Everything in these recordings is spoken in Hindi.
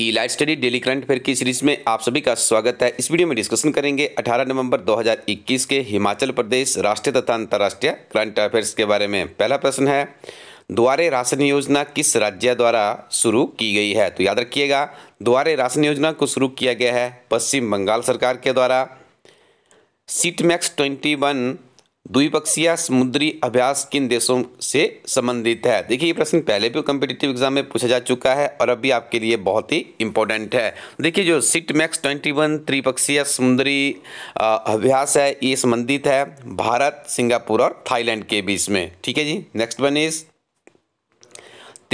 ई life study daily current affair की सीरीज में आप सभी का स्वागत है इस वीडियो में डिस्कशन करेंगे 18 नवंबर 2021 के हिमाचल प्रदेश राष्ट्रीय तथा अंतर्राष्ट्रीय करंट अफेयर्स के बारे में पहला प्रश्न है द्वारे राशन योजना किस राज्य द्वारा शुरू की गई है तो याद रखिएगा द्वारे राशन योजना को शुरू किया गया है पश्चिम बंगाल सरकार के द्वारा सीटमैक्स ट्वेंटी वन द्विपक्षीय समुद्री अभ्यास किन देशों से संबंधित है देखिए ये प्रश्न पहले भी कम्पिटेटिव एग्जाम में पूछा जा चुका है और अभी आपके लिए बहुत ही इंपॉर्टेंट है देखिए जो सिट मैक्स ट्वेंटी वन त्रिपक्षीय समुद्री अभ्यास है ये संबंधित है भारत सिंगापुर और थाईलैंड के बीच में ठीक है जी नेक्स्ट वन इज़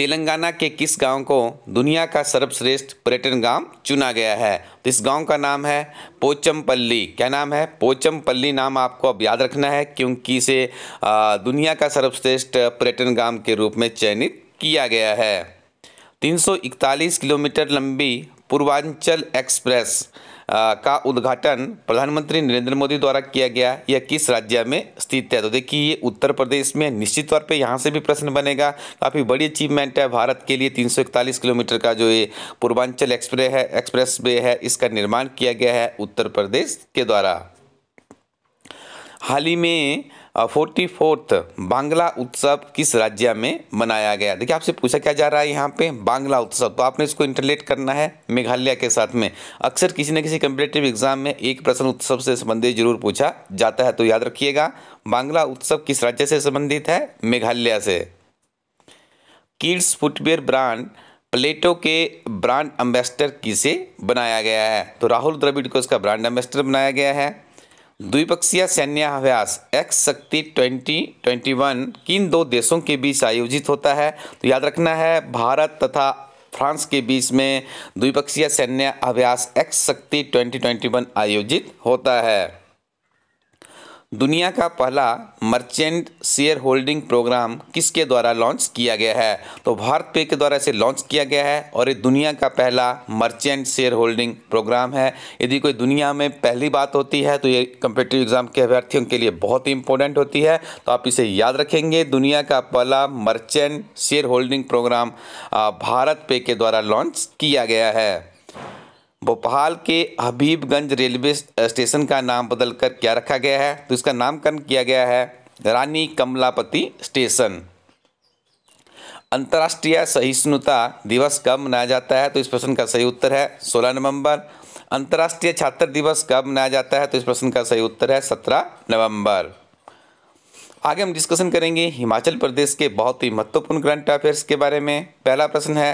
तेलंगाना के किस गांव को दुनिया का सर्वश्रेष्ठ पर्यटन गांव चुना गया है तो इस गांव का नाम है पोचमपल्ली क्या नाम है पोचमपल्ली नाम आपको अब याद रखना है क्योंकि इसे दुनिया का सर्वश्रेष्ठ पर्यटन गांव के रूप में चयनित किया गया है 341 किलोमीटर लंबी पूर्वांचल एक्सप्रेस का उद्घाटन प्रधानमंत्री नरेंद्र मोदी द्वारा किया गया यह किस राज्य में स्थित है तो देखिए ये उत्तर प्रदेश में निश्चित तौर पे यहाँ से भी प्रश्न बनेगा काफ़ी बड़ी अचीवमेंट है भारत के लिए 341 किलोमीटर का जो ये पूर्वांचल एक्सप्रेस है एक्सप्रेस वे है इसका निर्माण किया गया है उत्तर प्रदेश के द्वारा हाल ही में फोर्टी फोर्थ बांग्ला उत्सव किस राज्य में मनाया गया देखिए आपसे पूछा क्या जा रहा है यहाँ पे बांग्ला उत्सव तो आपने इसको इंटरलेट करना है मेघालय के साथ में अक्सर किसी न किसी कम्पिटेटिव एग्जाम में एक प्रश्न उत्सव से संबंधित जरूर पूछा जाता है तो याद रखिएगा बांग्ला उत्सव किस राज्य से संबंधित है मेघालय से किड्स फुटवेयर ब्रांड प्लेटो के ब्रांड एम्बेसडर किसे बनाया गया है तो राहुल द्रविड़ को इसका ब्रांड एम्बेसडर बनाया गया है द्विपक्षीय सैन्याभ्यास एक्स शक्ति 2021 किन दो देशों के बीच आयोजित होता है तो याद रखना है भारत तथा फ्रांस के बीच में द्विपक्षीय सैन्य अभ्यास एक्स शक्ति 2021 आयोजित होता है दुनिया का पहला मर्चेंट शेयर होल्डिंग प्रोग्राम किसके द्वारा लॉन्च किया गया है तो भारत पे के द्वारा इसे लॉन्च किया गया है और ये दुनिया का पहला मर्चेंट शेयर होल्डिंग प्रोग्राम है यदि कोई दुनिया में पहली बात होती है तो ये कंपिटेटिव एग्जाम के अभ्यर्थियों के लिए बहुत ही इंपॉर्टेंट होती है तो आप इसे याद रखेंगे दुनिया का पहला merchant share holding programme BharatPe के द्वारा लॉन्च किया गया है भोपाल के हबीबगंज रेलवे स्टेशन का नाम बदलकर क्या रखा गया है तो इसका नामकरण किया गया है रानी कमलापति स्टेशन अंतर्राष्ट्रीय सहिष्णुता दिवस कब मनाया जाता है तो इस प्रश्न का सही उत्तर है 16 नवंबर अंतर्राष्ट्रीय छात्र दिवस कब मनाया जाता है तो इस प्रश्न का सही उत्तर है 17 नवंबर आगे हम डिस्कशन करेंगे हिमाचल प्रदेश के बहुत ही महत्वपूर्ण करंट अफेयर्स के बारे में पहला प्रश्न है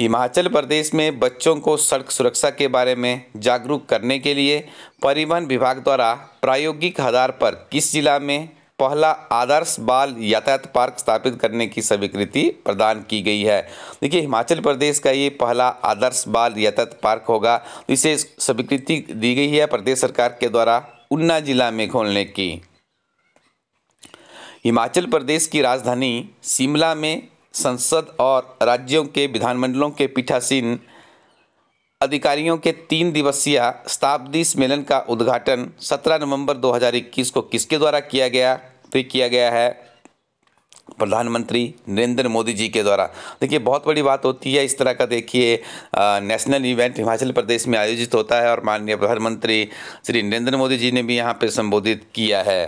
हिमाचल प्रदेश में बच्चों को सड़क सुरक्षा के बारे में जागरूक करने के लिए परिवहन विभाग द्वारा प्रायोगिक आधार पर किस जिला में पहला आदर्श बाल यातायात पार्क स्थापित करने की स्वीकृति प्रदान की गई है देखिए हिमाचल प्रदेश का ये पहला आदर्श बाल यातायात पार्क होगा इसे स्वीकृति दी गई है प्रदेश सरकार के द्वारा ऊना जिला में खोलने की हिमाचल प्रदेश की राजधानी शिमला में संसद और राज्यों के विधानमंडलों के पीठासीन अधिकारियों के तीन दिवसीय शताब्दी सम्मेलन का उद्घाटन 17 नवंबर 2021 को किसके द्वारा किया गया तो किया गया है प्रधानमंत्री नरेंद्र मोदी जी के द्वारा देखिए बहुत बड़ी बात होती है इस तरह का देखिए नेशनल इवेंट हिमाचल प्रदेश में आयोजित होता है और माननीय प्रधानमंत्री श्री नरेंद्र मोदी जी ने भी यहाँ पर संबोधित किया है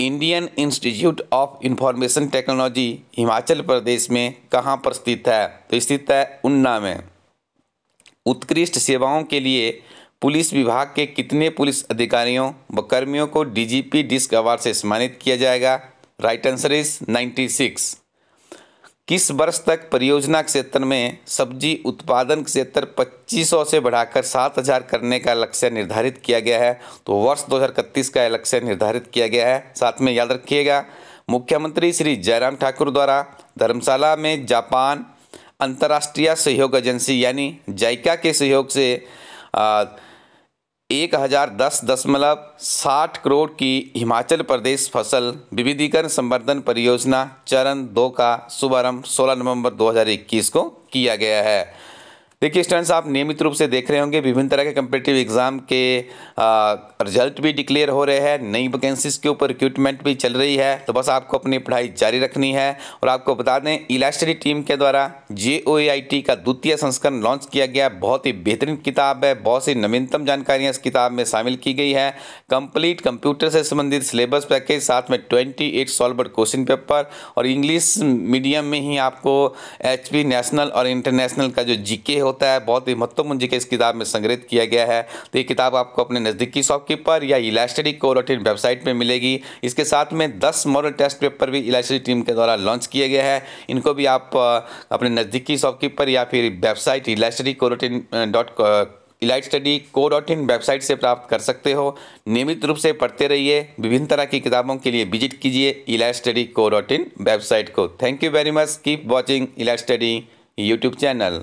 Indian Institute of Information Technology Himachal Pradesh में कहाँ पर स्थित है तो स्थित है उन्ना में उत्कृष्ट सेवाओं के लिए पुलिस विभाग के कितने पुलिस अधिकारियों व कर्मियों को डीजीपी डिस्क अवार्ड से सम्मानित किया जाएगा राइट आंसर इज 96 किस वर्ष तक परियोजना क्षेत्र में सब्जी उत्पादन क्षेत्र 2500 से बढ़ाकर 7000 करने का लक्ष्य निर्धारित किया गया है तो वर्ष 2031 का लक्ष्य निर्धारित किया गया है साथ में याद रखिएगा मुख्यमंत्री श्री जयराम ठाकुर द्वारा धर्मशाला में जापान अंतर्राष्ट्रीय सहयोग एजेंसी यानी जायका के सहयोग से आ, एक हज़ार दस दशमलव साठ करोड़ की हिमाचल प्रदेश फसल विविधीकरण संवर्धन परियोजना चरण दो का शुभारंभ 16 नवंबर 2021 को किया गया है देखिए स्टूडेंट्स आप नियमित रूप से देख रहे होंगे विभिन्न तरह के कम्पिटेटिव एग्ज़ाम के रिजल्ट भी डिक्लेयर हो रहे हैं नई वैकेंसीज के ऊपर रिक्यूटमेंट भी चल रही है तो बस आपको अपनी पढ़ाई जारी रखनी है और आपको बता दें इलास्टरी टीम के द्वारा जे का द्वितीय संस्करण लॉन्च किया गया बहुत ही बेहतरीन किताब है बहुत सी नवीनतम जानकारियाँ इस किताब में शामिल की गई है कंप्लीट कंप्यूटर से संबंधित सिलेबस पैकेज साथ में twenty eight solved question paper और इंग्लिश मीडियम में ही आपको एच नेशनल और इंटरनेशनल का जो जी हो होता है बहुत ही महत्वपूर्ण जी के इस किताब में संग्रहित किया गया है तो ये किताब आपको अपने नज़दीकी शॉपकीपर या को कोलोटिन वेबसाइट पर मिलेगी इसके साथ में दस मॉडल टेस्ट पेपर भी इलास्टरी टीम के द्वारा लॉन्च किया गया है इनको भी आप अपने नज़दीकी शॉपकीपर या फिर वेबसाइट इलास्टरी कोलोटिन dot elite study co dot in website से प्राप्त कर सकते हो नियमित रूप से पढ़ते रहिए विभिन्न तरह की किताबों के लिए विजिट कीजिए elite study co dot in website को thank you very much keep watching elite study YouTube channel